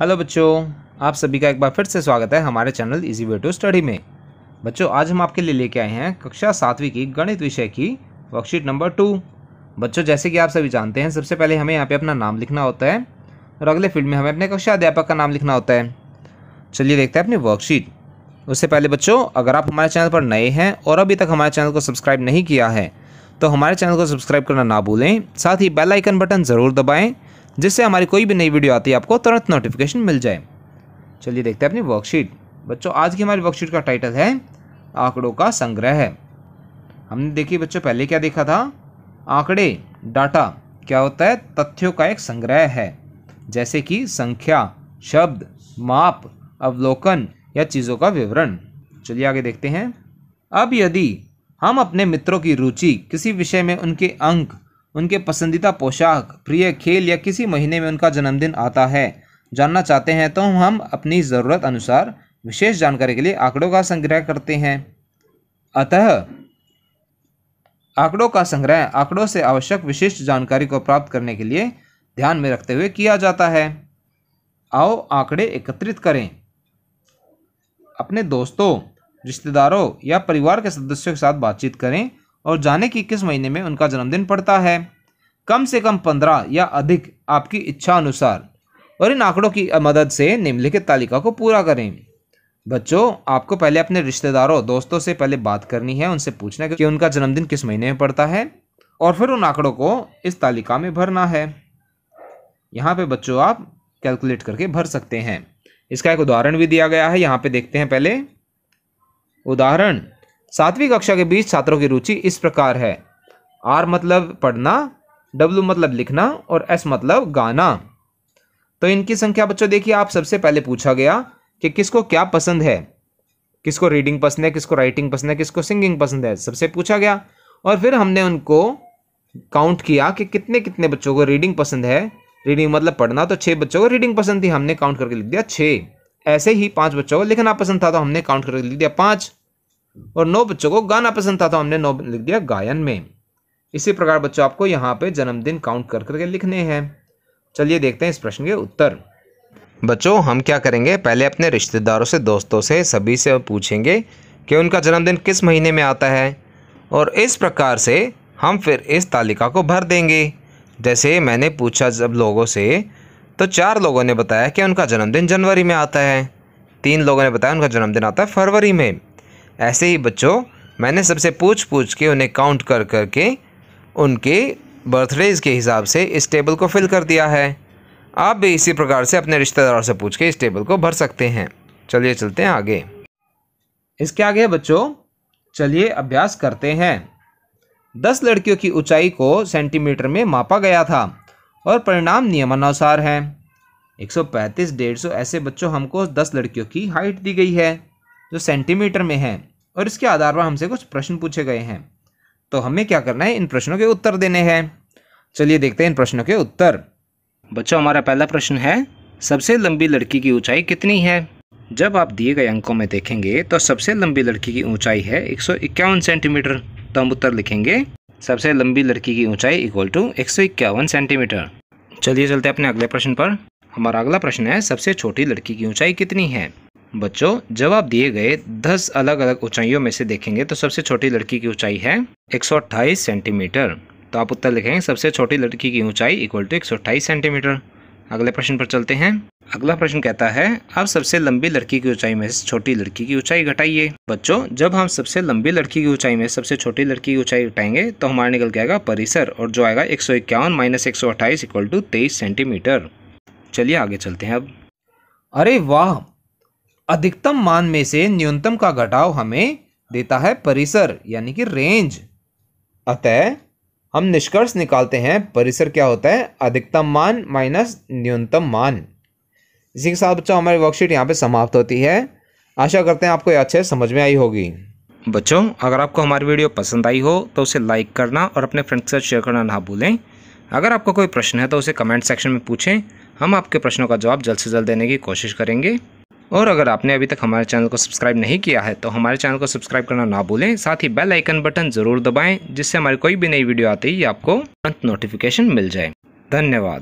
hello बच्चों आप सभी का एक बार फिर से स्वागत है हमारे channel easy way to study में बच्चों आज हम आपके लिए लेके आए हैं कक्षा सातवीं की गणित विषय की वर्कशीट नंबर टू बच्चों जैसे कि आप सभी जानते हैं सबसे पहले हमें यहाँ पे अपना नाम लिखना होता है और अगले फील्ड में हमें अपने कक्षा अध्यापक का नाम लिखना होता है चलिए देखते हैं अपनी वर्कशीट उससे पहले बच्चों अगर आप हमारे चैनल पर नए हैं और अभी तक हमारे चैनल को सब्सक्राइब नहीं किया है तो हमारे चैनल को सब्सक्राइब करना ना भूलें साथ ही बेल आइकन बटन ज़रूर दबाएँ जिससे हमारी कोई भी नई वीडियो आती है आपको तुरंत नोटिफिकेशन मिल जाए चलिए देखते हैं अपनी वर्कशीट बच्चों आज की हमारी वर्कशीट का टाइटल है आंकड़ों का संग्रह हमने देखिए बच्चों पहले क्या देखा था आंकड़े डाटा क्या होता है तथ्यों का एक संग्रह है जैसे कि संख्या शब्द माप अवलोकन या चीज़ों का विवरण चलिए आगे देखते हैं अब यदि हम अपने मित्रों की रुचि किसी विषय में उनके अंक उनके पसंदीदा पोशाक प्रिय खेल या किसी महीने में उनका जन्मदिन आता है जानना चाहते हैं तो हम अपनी ज़रूरत अनुसार विशेष जानकारी के लिए आंकड़ों का संग्रह करते हैं अतः आंकड़ों का संग्रह आंकड़ों से आवश्यक विशिष्ट जानकारी को प्राप्त करने के लिए ध्यान में रखते हुए किया जाता है आओ आंकड़े एकत्रित करें अपने दोस्तों रिश्तेदारों या परिवार के सदस्यों के साथ बातचीत करें और जाने कि किस महीने में उनका जन्मदिन पड़ता है कम से कम पंद्रह या अधिक आपकी इच्छा अनुसार और इन आंकड़ों की मदद से निम्नलिखित तालिका को पूरा करें बच्चों आपको पहले अपने रिश्तेदारों दोस्तों से पहले बात करनी है उनसे पूछना है कि उनका जन्मदिन किस महीने में पड़ता है और फिर उन आंकड़ों को इस तालिका में भरना है यहाँ पे बच्चों आप कैलकुलेट करके भर सकते हैं इसका एक उदाहरण भी दिया गया है यहाँ पे देखते हैं पहले उदाहरण सातवीं कक्षा के बीच छात्रों की रुचि इस प्रकार है आर मतलब पढ़ना डब्ल्यू मतलब लिखना और एस मतलब गाना तो इनकी संख्या बच्चों देखिए आप सबसे पहले पूछा गया कि किसको क्या पसंद है किसको रीडिंग पसंद है किसको राइटिंग पसंद है किसको सिंगिंग पसंद है सबसे पूछा गया और फिर हमने उनको काउंट किया कि कितने कितने बच्चों को रीडिंग पसंद है रीडिंग मतलब पढ़ना तो छः बच्चों को रीडिंग पसंद थी हमने काउंट करके लिख दिया छः ऐसे ही पाँच बच्चों को लिखना पसंद था तो हमने काउंट करके लिख दिया पाँच और नौ बच्चों को गाना पसंद था तो हमने नौ लिख दिया गायन में इसी प्रकार बच्चों आपको यहाँ पे जन्मदिन काउंट कर करके लिखने हैं चलिए देखते हैं इस प्रश्न के उत्तर बच्चों हम क्या करेंगे पहले अपने रिश्तेदारों से दोस्तों से सभी से पूछेंगे कि उनका जन्मदिन किस महीने में आता है और इस प्रकार से हम फिर इस तालिका को भर देंगे जैसे मैंने पूछा जब लोगों से तो चार लोगों ने बताया कि उनका जन्मदिन जनवरी में आता है तीन लोगों ने बताया उनका जन्मदिन आता है फरवरी में ऐसे ही बच्चों मैंने सबसे पूछ पूछ के उन्हें काउंट कर कर के उनके बर्थडेज़ के हिसाब से इस टेबल को फिल कर दिया है आप भी इसी प्रकार से अपने रिश्तेदारों से पूछ के इस टेबल को भर सकते हैं चलिए चलते हैं आगे इसके आगे बच्चों चलिए अभ्यास करते हैं दस लड़कियों की ऊंचाई को सेंटीमीटर में मापा गया था और परिणाम नियमानुसार पैंतीस 135 सौ ऐसे बच्चों हमको 10 लड़कियों की हाइट दी गई है जो सेंटीमीटर में है और इसके आधार पर हमसे कुछ प्रश्न पूछे गए हैं तो हमें क्या करना है इन प्रश्नों के उत्तर देने हैं चलिए देखते हैं इन प्रश्नों के उत्तर बच्चों हमारा पहला प्रश्न है सबसे लंबी लड़की की ऊंचाई कितनी है जब आप दिए गए अंकों में देखेंगे तो सबसे लंबी लड़की की ऊंचाई है एक सेंटीमीटर तो हम उत्तर लिखेंगे सबसे लंबी लड़की की ऊंचाई इक्वल टू एक सेंटीमीटर चलिए चलते अपने अगले प्रश्न पर हमारा अगला प्रश्न है सबसे छोटी लड़की की ऊंचाई कितनी है बच्चों जब आप दिए गए 10 अलग अलग ऊंचाइयों में से देखेंगे तो सबसे छोटी लड़की की ऊंचाई है 128 सेंटीमीटर तो आप उत्तर लिखेंगे सबसे छोटी लड़की की ऊंचाई इक्वल टू 128 सेंटीमीटर अगले प्रश्न पर चलते हैं अगला प्रश्न कहता है आप सबसे लंबी लड़की की ऊंचाई में से छोटी लड़की की ऊंचाई घटाइए बच्चों जब हम सबसे लंबी लड़की की ऊंचाई में सबसे छोटी लड़की की ऊंचाई घटाएंगे तो हमारा निकल के आएगा परिसर और जो आएगा एक सौ इक्यावन माइनस एक सौ अट्ठाईस इक्वल टू तेईस सेंटीमीटर चलिए आगे चलते हैं अब अरे वाह अधिकतम मान में से न्यूनतम का घटाव हमें देता है परिसर यानी कि रेंज अतः हम निष्कर्ष निकालते हैं परिसर क्या होता है अधिकतम मान माइनस न्यूनतम मान इसी के साथ बच्चों हमारी वर्कशीट यहाँ पे समाप्त होती है आशा करते हैं आपको ये अच्छे समझ में आई होगी बच्चों अगर आपको हमारी वीडियो पसंद आई हो तो उसे लाइक करना और अपने फ्रेंड्स के साथ शेयर करना ना भूलें अगर आपका कोई प्रश्न है तो उसे कमेंट सेक्शन में पूछें हम आपके प्रश्नों का जवाब जल्द से जल्द देने की कोशिश करेंगे और अगर आपने अभी तक हमारे चैनल को सब्सक्राइब नहीं किया है तो हमारे चैनल को सब्सक्राइब करना ना भूलें साथ ही बेल आइकन बटन ज़रूर दबाएं जिससे हमारी कोई भी नई वीडियो आती है आपको तुरंत नोटिफिकेशन मिल जाए धन्यवाद